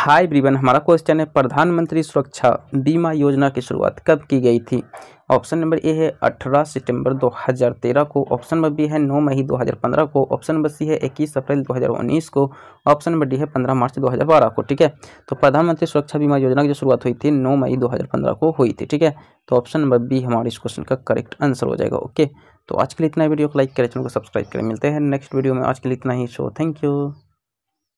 हाय ब्रीवन हमारा क्वेश्चन है प्रधानमंत्री सुरक्षा बीमा योजना की शुरुआत कब की गई थी ऑप्शन नंबर ए है 18 सितंबर 2013 को ऑप्शन नंबर बी है 9 मई 2015 को ऑप्शन नंबर सी है 21 अप्रैल 2019 को ऑप्शन नंबर डी है 15 मार्च 2012 को ठीक है तो प्रधानमंत्री सुरक्षा बीमा योजना की जो शुरुआत हुई थी 9 मई 2015 को हुई थी ठीक है तो ऑप्शन नंबर बी हमारे इस क्वेश्चन का करेक्ट आंसर हो जाएगा ओके तो आज के लिए इतना वीडियो को लाइक करें चैनल को सब्सक्राइब करें मिलते हैं नेक्स्ट वीडियो में आज के लिए इतना ही शो थैंक यू